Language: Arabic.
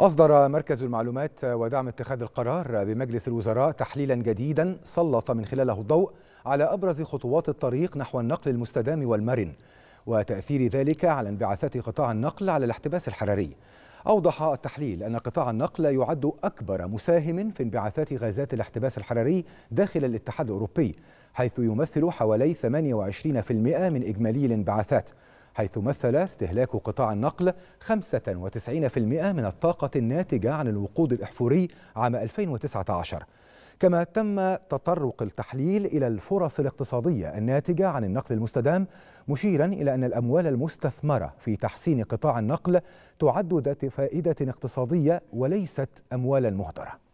أصدر مركز المعلومات ودعم اتخاذ القرار بمجلس الوزراء تحليلا جديدا سلط من خلاله الضوء على أبرز خطوات الطريق نحو النقل المستدام والمرن وتأثير ذلك على انبعاثات قطاع النقل على الاحتباس الحراري أوضح التحليل أن قطاع النقل يعد أكبر مساهم في انبعاثات غازات الاحتباس الحراري داخل الاتحاد الأوروبي حيث يمثل حوالي 28% من إجمالي الانبعاثات حيث مثل استهلاك قطاع النقل 95% من الطاقة الناتجة عن الوقود الإحفوري عام 2019 كما تم تطرق التحليل إلى الفرص الاقتصادية الناتجة عن النقل المستدام مشيرا إلى أن الأموال المستثمرة في تحسين قطاع النقل تعد ذات فائدة اقتصادية وليست أموالا مهدرة